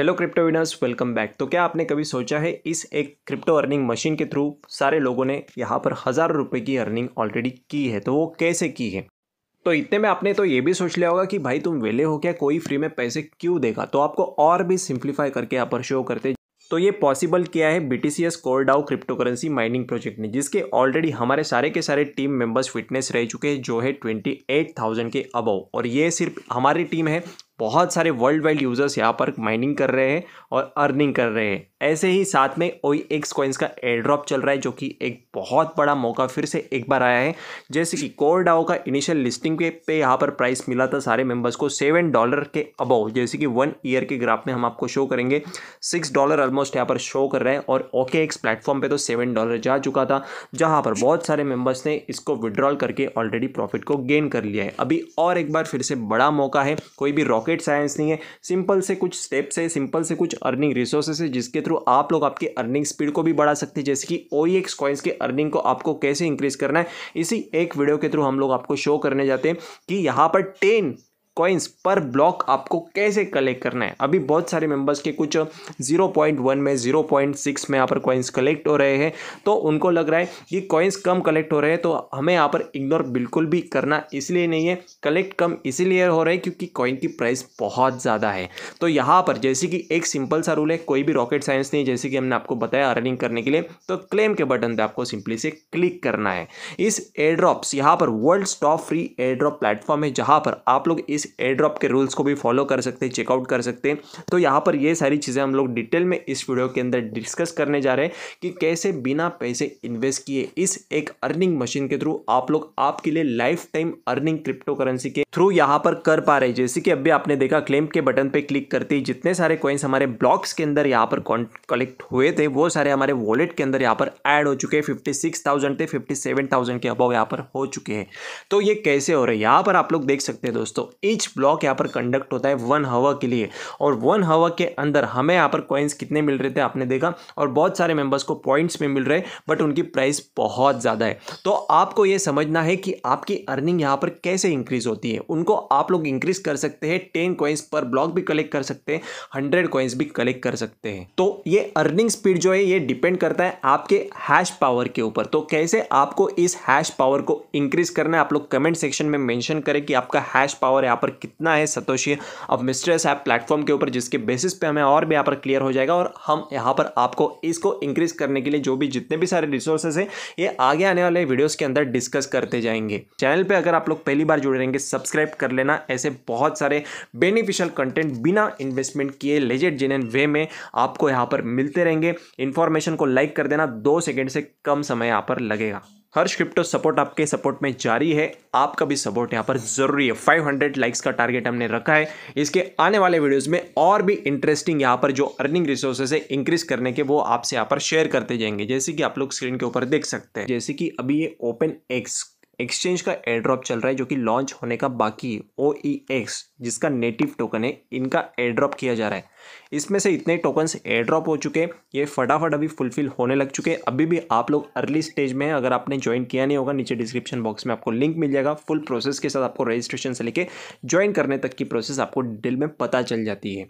hello crypto winners welcome back तो क्या आपने कभी सोचा है इस एक क्रिप्टो अर्निंग मशीन के थ्रू सारे लोगों ने यहाँ पर हज़ारों रुपए की अर्निंग ऑलरेडी की है तो वो कैसे की है तो इतने में आपने तो ये भी सोच लिया होगा कि भाई तुम वेले हो क्या कोई फ्री में पैसे क्यों देगा तो आपको और भी सिंप्लीफाई करके यहाँ पर शो करते तो ये पॉसिबल किया है B T C S core DAO crypto currency mining project ने जिसके ऑलरेडी हमारे सारे के सारे टीम मेंबर्स फिटनेस रह चुके हैं जो है ट्वेंटी एट थाउजेंड के अबव और ये सिर्फ हमारी टीम है बहुत सारे वर्ल्ड वाइड यूज़र्स यहाँ पर माइनिंग कर रहे हैं और अर्निंग कर रहे हैं ऐसे ही साथ में ओ एक्स कॉइन्स का एयर ड्रॉप चल रहा है जो कि एक बहुत बड़ा मौका फिर से एक बार आया है जैसे कि कोर डाओ का इनिशियल लिस्टिंग पे पे यहाँ पर प्राइस मिला था सारे मेंबर्स को सेवन डॉलर के अबव जैसे कि वन ईयर के ग्राफ में हम आपको शो करेंगे सिक्स डॉलर ऑलमोस्ट यहाँ पर शो कर रहे हैं और ओके एक्स प्लेटफॉर्म पर तो सेवन डॉलर जा चुका था जहाँ पर बहुत सारे मेम्बर्स ने इसको विड्रॉल करके ऑलरेडी प्रॉफिट को गेन कर लिया है अभी और एक बार फिर से बड़ा मौका है कोई भी रॉकेट साइंस नहीं है सिंपल से कुछ स्टेप्स है सिंपल से कुछ अर्निंग रिसोर्सेस है जिसके थ्रू आप लोग आपकी अर्निंग स्पीड को भी बढ़ा सकते हैं जैसे कि ओ एक्स कॉइन्स की अर्निंग को आपको कैसे इंक्रीज करना है इसी एक वीडियो के थ्रू हम लोग आपको शो करने जाते हैं कि यहाँ पर टेन कॉइन्स पर ब्लॉक आपको कैसे कलेक्ट करना है अभी बहुत सारे मेंबर्स के कुछ 0.1 में 0.6 में यहाँ पर कॉइन्स कलेक्ट हो रहे हैं तो उनको लग रहा है कि कॉइन्स कम कलेक्ट हो रहे हैं तो हमें यहाँ पर इग्नोर बिल्कुल भी करना इसलिए नहीं है कलेक्ट कम इसीलिए हो रहे हैं क्योंकि कॉइन की प्राइस बहुत ज़्यादा है तो यहाँ पर जैसे कि एक सिंपल सा रूल है कोई भी रॉकेट साइंस नहीं जैसे कि हमने आपको बताया अर्निंग करने के लिए तो क्लेम के बटन पर आपको सिंपली से क्लिक करना है इस एयर ड्रॉप्स यहाँ पर world stop free air drop platform है जहाँ पर आप लोग इस एयर ड्रॉप के रूल्स को भी फॉलो कर सकते हैं चेकआउट कर सकते हैं तो यहाँ पर ये सारी चीज़ें हम लोग डिटेल में इस वीडियो के अंदर डिस्कस करने जा रहे हैं कि कैसे बिना पैसे इन्वेस्ट किए इस एक अर्निंग मशीन के थ्रू आप लोग आपके लिए life time earning crypto currency के थ्रू यहाँ पर कर पा रहे हैं जैसे कि अभी आपने देखा क्लेम के बटन पर क्लिक करते ही जितने सारे कॉइन्स हमारे ब्लॉक्स के अंदर यहाँ पर कलेक्ट हुए थे वो सारे हमारे वॉलेट के अंदर यहाँ पर ऐड हो चुके हैं फिफ्टी सिक्स थाउजेंड थे फिफ्टी सेवन थाउजेंड के अबाव यहाँ पर हो चुके हैं तो ये कैसे हो रहे हैं यहाँ पर आप लोग देख सकते हैं दोस्तों ईच ब्लॉक यहाँ पर कंडक्ट होता है वन हवा के लिए और वन हवा के अंदर हमें यहाँ पर कॉइन्स कितने मिल रहे थे आपने देखा और बहुत सारे मेंबर्स को पॉइंट्स में मिल रहे बट उनकी प्राइस बहुत ज़्यादा है तो आपको ये समझना है कि आपकी अर्निंग यहाँ पर कैसे इंक्रीज होती है उनको आप लोग इंक्रीज कर सकते हैं टेन कॉइन्स पर ब्लॉक भी कलेक्ट कर सकते हैं हंड्रेड कॉइन्स भी कलेक्ट कर सकते हैं तो ये अर्निंग स्पीड जो है ये डिपेंड करता है आपके हैश पावर के ऊपर तो कैसे आपको इस हैश पावर को इंक्रीज करना है आप लोग कमेंट सेक्शन में मेंशन करें कि आपका हैश पावर है यहाँ पर कितना है सतोशी अब मिस्ट्रेस ऐप प्लेटफॉर्म के ऊपर जिसके बेसिस पे हमें और भी यहाँ पर क्लियर हो जाएगा और हम यहाँ पर आपको इसको इंक्रीज करने के लिए जो भी जितने भी सारे रिसोर्सेज हैं ये आगे आने वाले वीडियोज़ के अंदर डिस्कस करते जाएंगे चैनल पर अगर आप लोग पहली बार जुड़े रहेंगे सब्सक्राइब कर लेना ऐसे बहुत सारे बेनिफिशियल कंटेंट बिना इन्वेस्टमेंट किए लेजेड जिन वे में आपको यहाँ पर मिलते रहेंगे इन्फॉर्मेशन को लाइक कर देना दो सेकेंड से कम समय यहाँ पर लगेगा हर्ष क्रिप्टो सपोर्ट आपके सपोर्ट में जारी है आपका भी सपोर्ट यहाँ पर ज़रूरी है 500 लाइक्स का टारगेट हमने रखा है इसके आने वाले वीडियोस में और भी इंटरेस्टिंग यहाँ पर जो अर्निंग रिसोर्सेज है इंक्रीज करने के वो आपसे यहाँ पर शेयर करते जाएंगे जैसे कि आप लोग स्क्रीन के ऊपर देख सकते हैं जैसे कि अभी ये ओपन एक्स एक्सचेंज का एड्रॉप चल रहा है जो कि लॉन्च होने का बाकी ओ ई एक्स जिसका नेटिव टोकन है इनका एड्रॉप किया जा रहा है इसमें से इतने टोकन्स एड्रॉप हो चुके हैं ये फटाफट अभी फुलफिल होने लग चुके हैं अभी भी आप लोग अर्ली स्टेज में हैं अगर आपने ज्वाइन किया नहीं होगा नीचे डिस्क्रिप्शन बॉक्स में आपको लिंक मिल जाएगा फुल प्रोसेस के साथ आपको रजिस्ट्रेशन से लेके ज्वाइन करने तक की प्रोसेस आपको डिटेल में पता चल जाती है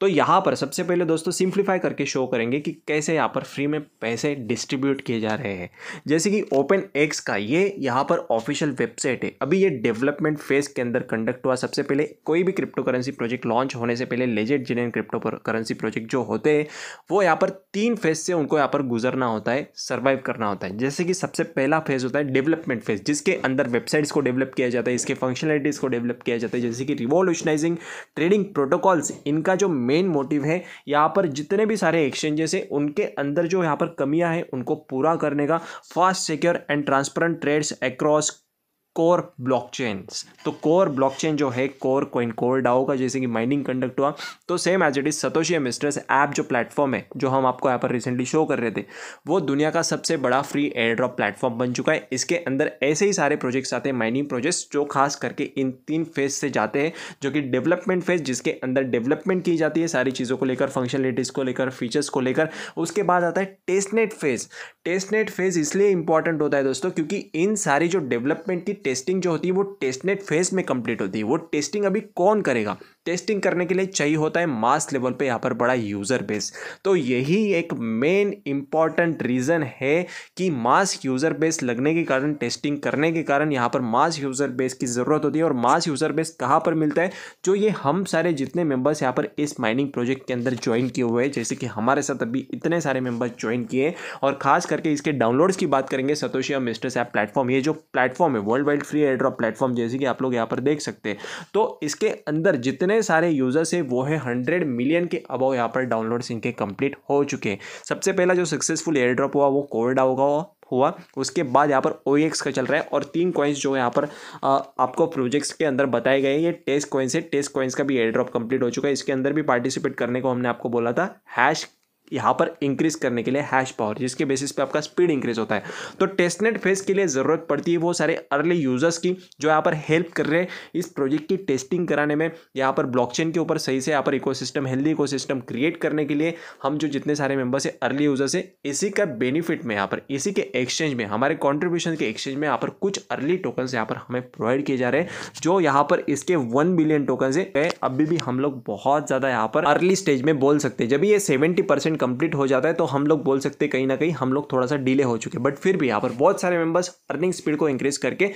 तो यहाँ पर सबसे पहले दोस्तों सिंप्लीफाई करके शो करेंगे कि कैसे यहाँ पर फ्री में पैसे डिस्ट्रीब्यूट किए जा रहे हैं जैसे कि ओपन एक्स का ये यहाँ पर ऑफिशियल वेबसाइट है अभी ये डेवलपमेंट फेज के अंदर कंडक्ट हुआ सबसे पहले कोई भी क्रिप्टो करेंसी प्रोजेक्ट लॉन्च होने से पहले लेजेड जिन क्रिप्टो करेंसी प्रोजेक्ट जो होते हैं वो यहाँ पर तीन फेज से उनको यहाँ पर गुजरना होता है सर्वाइव करना होता है जैसे कि सबसे पहला फेज होता है डेवलपमेंट फेज जिसके अंदर वेबसाइट्स को डेवलप किया जाता है इसके फंक्शनलिटीज़ को डेवलप किया जाता है जैसे कि रिवोल्यूशनाइजिंग ट्रेडिंग प्रोटोकॉल्स इनका जो मेन मोटिव है यहाँ पर जितने भी सारे एक्सचेंजेस हैं उनके अंदर जो यहाँ पर कमियाँ हैं उनको पूरा करने का fast secure and transparent trades across was core blockchains तो कोर ब्लॉकचेन जो है कोर कोइन कोर डाओ का जैसे कि माइनिंग कंडक्ट हुआ तो same as it is Satoshi मिस्टर्स ऐप जो प्लेटफॉर्म है जो हम आपको यहाँ पर रिसेंटली शो कर रहे थे वो दुनिया का सबसे बड़ा फ्री एयर ड्रॉप प्लेटफॉर्म बन चुका है इसके अंदर ऐसे ही सारे प्रोजेक्ट्स आते हैं माइनिंग प्रोजेक्ट्स जो खास करके इन तीन फेज से जाते हैं जो कि डेवलपमेंट फेज जिसके अंदर डेवलपमेंट की जाती है सारी चीज़ों को लेकर फंक्शनलिटीज़ को लेकर फीचर्स को लेकर उसके बाद आता है टेस्टनेट फेज टेस्टनेट फेज इसलिए इंपॉर्टेंट होता है दोस्तों क्योंकि इन सारी जो डेवलपमेंट की टेस्टिंग जो होती है वो टेस्टनेट फेज में कंप्लीट होती है वो टेस्टिंग अभी कौन करेगा टेस्टिंग करने के लिए चाहिए होता है मास लेवल पे यहाँ पर बड़ा यूज़र बेस तो यही एक मेन इम्पॉर्टेंट रीज़न है कि मास यूज़र बेस लगने के कारण टेस्टिंग करने के कारण यहाँ पर मास यूज़र बेस की ज़रूरत होती है और मास यूज़र बेस कहाँ पर मिलता है जो ये हम सारे जितने मेंबर्स यहाँ पर इस माइनिंग प्रोजेक्ट के अंदर ज्वाइन किए हुए हैं जैसे कि हमारे साथ अभी इतने सारे मेम्बर्स ज्वाइन किए और खास करके इसके डाउनलोड्स की बात करेंगे सतोशिया मिस्टर्स ऐप प्लेटफॉर्म ये जो प्लेटफॉर्म है world world free air drop platform जैसे कि आप लोग यहाँ पर देख सकते हैं तो इसके अंदर जितने सारे यूज़र्स है वो है हंड्रेड मिलियन के अबाव यहाँ पर डाउनलोड्स इनके कंप्लीट हो चुके हैं सबसे पहला जो सक्सेसफुल एयर ड्रॉप हुआ वो कोविड होगा हुआ उसके बाद यहाँ पर ओ e का चल रहा है और तीन कॉइन्स जो यहाँ पर आ, आपको प्रोजेक्ट्स के अंदर बताए गए ये टेस्ट कॉइन्स है टेस्ट कॉइन्स का भी एयर ड्रॉप कंप्लीट हो चुका है इसके अंदर भी पार्टिसिपेट करने को हमने आपको बोला था हैश यहाँ पर इंक्रीज करने के लिए हैश पावर जिसके बेसिस पे आपका स्पीड इंक्रीज होता है तो टेस्टनेट फेज के लिए ज़रूरत पड़ती है वो सारे अर्ली यूज़र्स की जो यहाँ पर हेल्प कर रहे हैं इस प्रोजेक्ट की टेस्टिंग कराने में यहाँ पर ब्लॉकचेन के ऊपर सही से यहाँ पर इकोसिस्टम हेल्दी इकोसिस्टम क्रिएट करने के लिए हम जो जितने सारे मेंबर्स है अर्ली यूज़र्स है इसी का बेनिफिट में यहाँ पर इसी के एक्सचेंज में हमारे कॉन्ट्रीब्यूशन के एक्सचेंज में यहाँ पर कुछ अर्ली टोकन्स यहाँ पर हमें प्रोवाइड किए जा रहे हैं जो यहाँ पर इसके वन बिलियन टोकन है अभी भी हम लोग बहुत ज़्यादा यहाँ पर अर्ली स्टेज में बोल सकते हैं जब ये सेवेंटी परसेंट कंप्लीट हो जाता है तो हम लोग बोल सकते हैं कहीं ना कहीं हम लोग थोड़ा सा डिले हो चुके बट फिर भी यहाँ पर बहुत सारे मेंबर्स अर्निंग स्पीड को इंक्रीज करके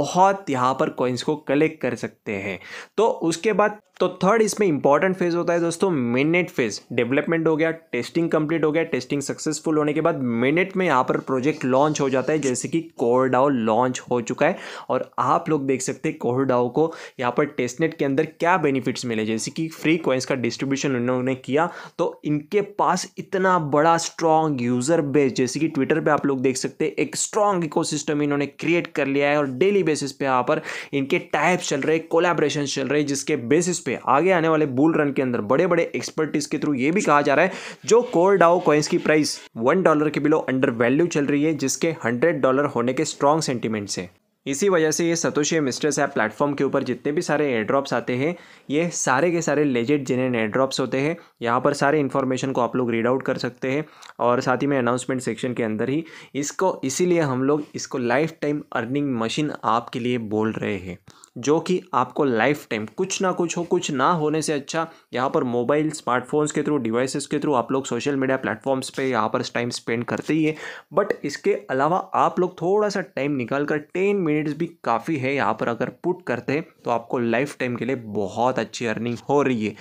बहुत यहाँ पर कॉइन्स को कलेक्ट कर सकते हैं तो उसके बाद तो थर्ड इसमें इंपॉर्टेंट फेज होता है दोस्तों मिनट फेज डेवलपमेंट हो गया टेस्टिंग कंप्लीट हो गया टेस्टिंग सक्सेसफुल होने के बाद मिनट में यहाँ पर प्रोजेक्ट लॉन्च हो जाता है जैसे कि कोरडाओ लॉन्च हो चुका है और आप लोग देख सकते हैं कोरडाओ को यहाँ पर टेस्टनेट के अंदर क्या बेनिफिट्स मिले जैसे कि फ्री कॉइन्स का डिस्ट्रीब्यूशन उन्होंने किया तो इनके पास इतना बड़ा स्ट्रॉन्ग यूज़र बेस जैसे कि ट्विटर पर आप लोग देख सकते हैं एक स्ट्रॉन्ग इकोसिस्टम इन्होंने क्रिएट कर लिया है और डेली बेसिस पे यहाँ पर इनके टाइप्स चल रहे कोलैबोरेशन चल रहे जिसके बेसिस पे आगे आने वाले बुल रन के अंदर बड़े बड़े एक्सपर्ट के थ्रू ये भी कहा जा रहा है जो कोर डाओ कॉइंस की प्राइस वन डॉलर के बिलो अंडर वैल्यू चल रही है जिसके हंड्रेड डॉलर होने के स्ट्रॉन्ग सेंटिमेंट्स है इसी वजह से ये सतोशी मिस्ट्रेस ऐप प्लेटफॉर्म के ऊपर जितने भी सारे एयड्रॉप्स आते हैं ये सारे के सारे लेजेड जिन्हें एयरड्रॉप्स होते हैं यहाँ पर सारे इन्फॉर्मेशन को आप लोग रीड आउट कर सकते हैं और साथ ही में अनाउंसमेंट सेक्शन के अंदर ही इसको इसीलिए हम लोग इसको लाइफ टाइम अर्निंग मशीन आपके लिए बोल रहे हैं जो कि आपको लाइफ टाइम कुछ ना कुछ हो कुछ ना होने से अच्छा यहाँ पर मोबाइल स्मार्टफोन्स के थ्रू डिवाइसेस के थ्रू आप लोग सोशल मीडिया प्लेटफॉर्म्स पे यहाँ पर टाइम स्पेंड करते ही है बट इसके अलावा आप लोग थोड़ा सा टाइम निकाल कर टेन मिनट्स भी काफ़ी है यहाँ पर अगर पुट करते हैं तो आपको लाइफ टाइम के लिए बहुत अच्छी अर्निंग हो रही है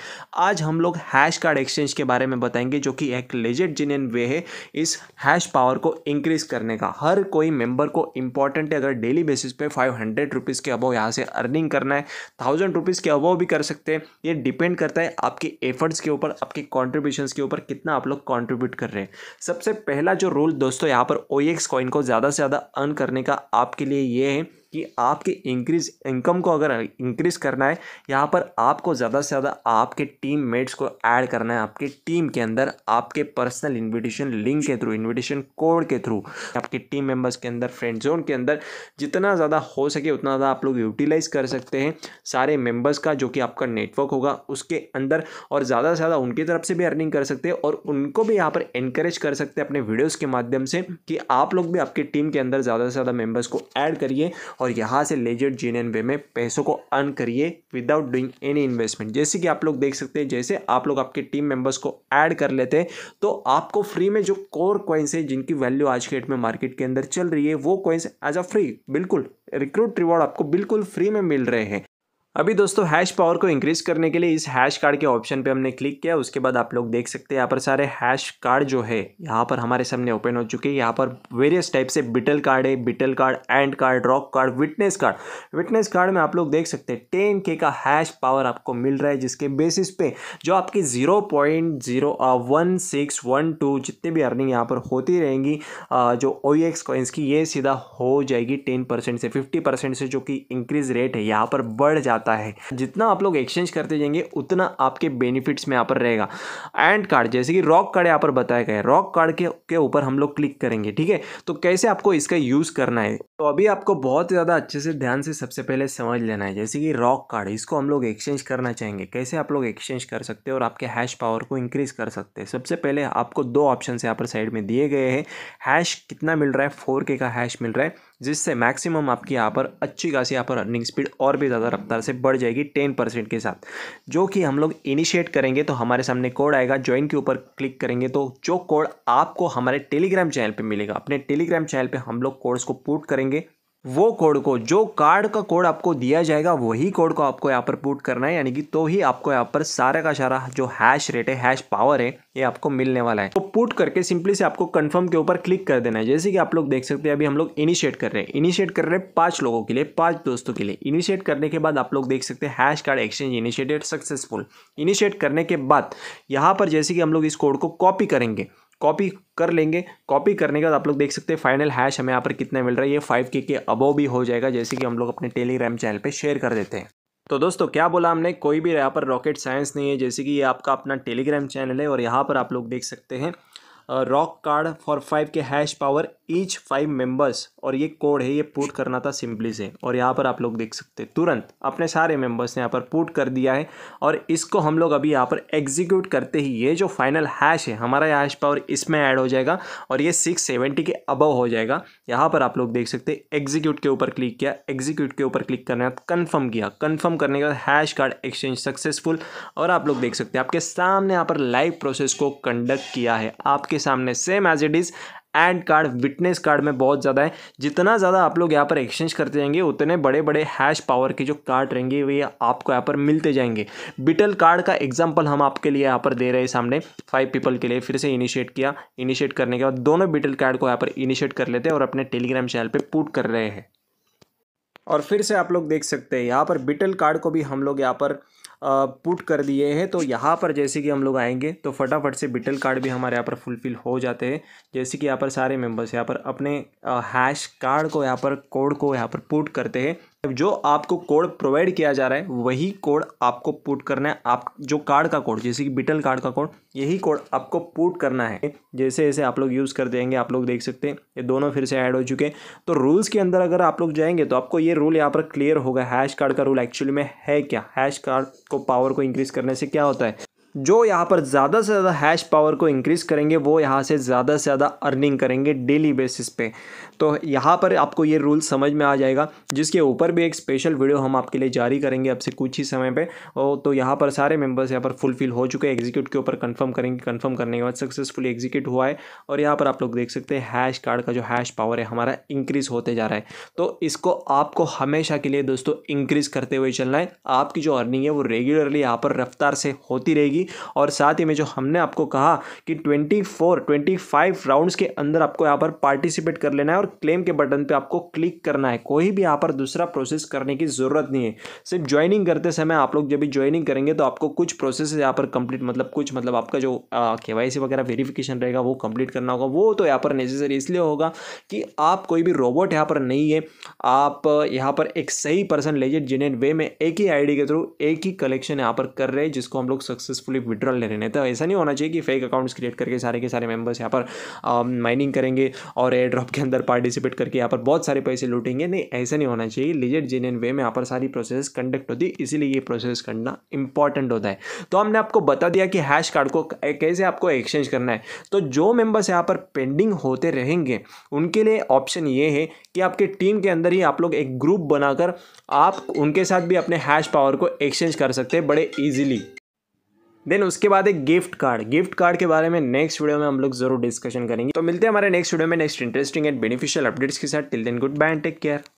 आज हम लोग हैश कार्ड एक्सचेंज के बारे में बताएंगे जो कि एक लेजेड जिनियन वे है इस हैश पावर को इंक्रीज करने का हर कोई मेंबर को इंपॉर्टेंट है अगर डेली बेसिस पे फाइव हंड्रेड रुपीज़ के अबव यहाँ से अर्निंग करना है थाउजेंड रुपीज़ के अबव भी कर सकते हैं ये डिपेंड करता है आपके एफर्ट्स के ऊपर आपके कॉन्ट्रीब्यूशन के ऊपर कितना आप लोग कॉन्ट्रीब्यूट कर रहे हैं सबसे पहला जो रूल दोस्तों यहाँ पर ओ कॉइन e को ज़्यादा से ज़्यादा अर्न करने का आपके लिए ये है कि आपके इंक्रीज इनकम को अगर इंक्रीज करना है यहाँ पर आपको ज़्यादा से ज़्यादा आपके टीम मेट्स को ऐड करना है आपके टीम के अंदर आपके पर्सनल इन्विटेशन लिंक के थ्रू इन्विटेशन कोड के थ्रू आपके टीम मेम्बर्स के अंदर फ्रेंड जोन के अंदर जितना ज़्यादा हो सके उतना ज़्यादा आप लोग यूटिलाइज़ कर सकते हैं सारे मेम्बर्स का जो कि आपका नेटवर्क होगा उसके अंदर और ज़्यादा से ज़्यादा उनकी तरफ से भी अर्निंग कर सकते हैं और उनको भी यहाँ पर इनक्रेज कर सकते हैं अपने वीडियोज़ के माध्यम से कि आप लोग भी आपकी टीम के अंदर ज़्यादा से ज़्यादा मेम्बर्स को ऐड करिए और और यहाँ से लेजर जी एन में पैसों को अर्न करिए विदाउट डूइंग एनी इन्वेस्टमेंट जैसे कि आप लोग देख सकते हैं जैसे आप लोग आपके टीम मेंबर्स को ऐड कर लेते हैं तो आपको फ्री में जो कोर कॉइन्स है जिनकी वैल्यू आज के डेट में मार्केट के अंदर चल रही है वो कॉइन्स एज अ फ्री बिल्कुल रिक्रूट रिवॉर्ड आपको बिल्कुल फ्री में मिल रहे हैं अभी दोस्तों हैश पावर को इंक्रीज करने के लिए इस हैश कार्ड के ऑप्शन पे हमने क्लिक किया उसके बाद आप लोग देख सकते हैं यहाँ पर सारे हैश कार्ड जो है यहाँ पर हमारे सामने ओपन हो चुके हैं यहाँ पर वेरियस टाइप से बिटल कार्ड है battle card and card rock card witness card witness card में आप लोग देख सकते हैं टेन के का हैश पावर आपको मिल रहा है जिसके बेसिस पे जो आपकी zero point zero one six one two जितने भी अर्निंग यहाँ पर होती रहेंगी uh, जो ओ एक्स e की ये सीधा हो जाएगी टेन परसेंट से फिफ्टी परसेंट से जो कि इंक्रीज रेट है यहाँ पर बढ़ जाती आता है जितना आप लोग एक्सचेंज करते जाएंगे उतना आपके बेनिफिट्स में यहाँ पर रहेगा एंड कार्ड जैसे कि रॉक कार्ड यहाँ पर बताया गया है रॉक कार्ड के ऊपर हम लोग क्लिक करेंगे ठीक है तो कैसे आपको इसका यूज़ करना है तो अभी आपको बहुत ज़्यादा अच्छे से ध्यान से सबसे पहले समझ लेना है जैसे कि रॉक कार्ड इसको हम लोग एक्सचेंज करना चाहेंगे कैसे आप लोग एक्सचेंज कर सकते हैं और आपके हैश पावर को इंक्रीज़ कर सकते हैं सबसे पहले आपको दो ऑप्शन यहाँ पर साइड में दिए गए हैं हैश कितना मिल रहा है फोर के का हैश मिल रहा है जिससे मैक्सिमम आपकी यहाँ पर अच्छी खासी यहाँ पर रनिंग स्पीड और भी ज़्यादा रफ्तार से बढ़ जाएगी टेन परसेंट के साथ जो कि हम लोग इनिशिएट करेंगे तो हमारे सामने कोड आएगा ज्वाइन के ऊपर क्लिक करेंगे तो जो कोड आपको हमारे टेलीग्राम चैनल पर मिलेगा अपने टेलीग्राम चैनल पर हम लोग कोड्स को पुट करेंगे वो कोड को जो कार्ड का कोड आपको दिया जाएगा वही कोड को आपको यहाँ पर पुट करना है यानी कि तो ही आपको यहाँ पर सारा का सारा जो हैश रेट है हैश पावर है ये आपको मिलने वाला है तो पुट करके सिंपली से आपको कंफर्म के ऊपर क्लिक कर देना है जैसे कि आप लोग देख सकते हैं अभी हम लोग इनिशिएट कर रहे हैं इनिशिएट कर रहे हैं पाँच लोगों के लिए पाँच दोस्तों के लिए इनिशिएट करने के बाद आप लोग देख सकते हैं hash card exchange initiated successful initiate करने के बाद यहाँ पर जैसे कि हम लोग इस कोड को कॉपी करेंगे कॉपी कर लेंगे कॉपी करने के बाद आप लोग देख सकते हैं फाइनल हैश हमें यहाँ पर कितना मिल रहा है ये फाइव के के अबो भी हो जाएगा जैसे कि हम लोग अपने टेलीग्राम चैनल पर शेयर कर देते हैं तो दोस्तों क्या बोला हमने कोई भी यहाँ पर रॉकेट साइंस नहीं है जैसे कि ये आपका अपना टेलीग्राम चैनल है और यहाँ पर आप लोग देख सकते हैं रॉक कार्ड फॉर फाइव के hash power each five members और ये कोड है ये पुट करना था सिंपली से और यहाँ पर आप लोग देख सकते तुरंत अपने सारे मेंबर्स ने यहाँ पर पुट कर दिया है और इसको हम लोग अभी यहाँ पर एग्जीक्यूट करते ही ये जो फाइनल हैश है हमारा हैश पावर इसमें ऐड हो जाएगा और ये सिक्स सेवेंटी के अबव हो जाएगा यहाँ पर आप लोग देख सकते एग्जीक्यूट के ऊपर क्लिक किया एग्जीक्यूट के ऊपर क्लिक करने के कन्फर्म किया कन्फर्म करने के बाद हैश कार्ड एक्सचेंज सक्सेसफुल और आप लोग देख सकते हैं आपके सामने यहाँ पर लाइव प्रोसेस को कंडक्ट किया है आपके सामने same as it is ad card witness card में बहुत ज़्यादा है जितना ज़्यादा आप लोग यहाँ पर एक्सचेंज करते जाएंगे उतने बड़े बड़े हैश पावर के जो कार्ड रहेंगे वे आपको यहाँ पर मिलते जाएंगे बिटल कार्ड का एग्जाम्पल हम आपके लिए यहाँ पर दे रहे हैं सामने फाइव पीपल के लिए फिर से इनिशिएट किया इनिशिएट करने के बाद दोनों बिटल कार्ड को यहाँ पर इनिशिएट कर लेते हैं और अपने टेलीग्राम चैनल पर पुट कर रहे हैं और फिर से आप लोग देख सकते हैं यहाँ पर बिटल कार्ड को भी हम लोग यहाँ पर पुट कर दिए हैं तो यहाँ पर जैसे कि हम लोग आएंगे तो फटाफट से बिटल कार्ड भी हमारे यहाँ पर फुलफिल हो जाते हैं जैसे कि यहाँ पर सारे मेम्बर्स यहाँ पर अपने हैश कार्ड को यहाँ पर कोड को यहाँ पर पुट करते हैं जो आपको कोड प्रोवाइड किया जा रहा है वही कोड आपको पुट करना है आप जो कार्ड का कोड जैसे कि बिटल कार्ड का कोड यही कोड आपको पुट करना है जैसे जैसे आप लोग यूज़ कर देंगे आप लोग देख सकते हैं ये दोनों फिर से ऐड हो चुके हैं तो रूल्स के अंदर अगर आप लोग जाएंगे तो आपको ये रूल यहाँ पर क्लियर होगा हैश कार्ड का रूल एक्चुअली में है क्या हैश कार्ड को पावर को इंक्रीज़ करने से क्या होता है जो यहाँ पर ज़्यादा से ज़्यादा हैश पावर को इंक्रीज़ करेंगे वो यहाँ से ज़्यादा से ज़्यादा अर्निंग करेंगे डेली बेसिस पे तो यहाँ पर आपको ये रूल समझ में आ जाएगा जिसके ऊपर भी एक स्पेशल वीडियो हम आपके लिए जारी करेंगे अब से कुछ ही समय पे और तो यहाँ पर सारे मेंबर्स यहाँ पर फुलफिल हो चुके हैं एग्जीक्यूट के ऊपर कन्फर्म करेंगे कन्फर्म करने के बाद सक्सेसफुली एग्जीक्यूट हुआ है और यहाँ पर आप लोग देख सकते हैं हैश कार्ड का जो हैश पावर है हमारा इंक्रीज़ होते जा रहा है तो इसको आपको हमेशा के लिए दोस्तों इंक्रीज़ करते हुए चलना है आपकी जो अर्निंग है वो रेगुलरली यहाँ पर रफ्तार से होती रहेगी और साथ ही में जो हमने आपको कहा कि 24 25 राउंड्स के अंदर आपको यहाँ पर पार्टिसिपेट कर लेना है और क्लेम के बटन पर आपको क्लिक करना है कोई भी यहाँ पर दूसरा प्रोसेस करने की ज़रूरत नहीं है सिर्फ ज्वाइनिंग करते समय आप लोग जब भी ज्वाइनिंग करेंगे तो आपको कुछ प्रोसेस यहाँ पर कंप्लीट मतलब कुछ मतलब आपका जो के वगैरह वेरीफिकेशन रहेगा वो कंप्लीट करना होगा वो तो यहाँ पर नेसेसरी इसलिए होगा कि आप कोई भी रोबोट यहाँ पर नहीं है आप यहाँ पर एक सही पर्सन लेजिए जिन्हें वे में एक ही आईडी के थ्रू एक ही कलेक्शन यहाँ पर कर रहे हैं जिसको हम लोग सक्सेसफुल पब्लिक विड्रॉल ले रहे हैं तो ऐसा नहीं होना चाहिए कि फेक अकाउंट्स क्रिएट करके सारे के सारे मेंबर्स यहाँ पर माइनिंग um, करेंगे और एयर ड्रॉप के अंदर पार्टिसिपेट करके यहाँ पर बहुत सारे पैसे लूटेंगे नहीं ऐसा नहीं होना चाहिए लिजेट जेन वे में यहाँ पर सारी प्रोसेस कंडक्ट होती है इसीलिए ये प्रोसेस करना इंपॉर्टेंट होता है तो हमने आपको बता दिया कि हैश कार्ड को कैसे आपको एक्सचेंज करना है तो जो मेंबर्स यहाँ पर पेंडिंग होते रहेंगे उनके लिए ऑप्शन ये है कि आपके टीम के अंदर ही आप लोग एक ग्रुप बनाकर आप उनके साथ भी अपने हैश पावर को एक्सचेंज कर सकते हैं बड़े ईजिली देन उसके बाद एक गिफ्ट कार्ड गिफ्ट कार्ड के बारे में नेक्स्ट वीडियो में हम लोग जरूर डिस्कशन करेंगे तो मिलते हैं हमारे नेक्स्ट वीडियो में next interesting and beneficial updates के साथ till then good bye and take care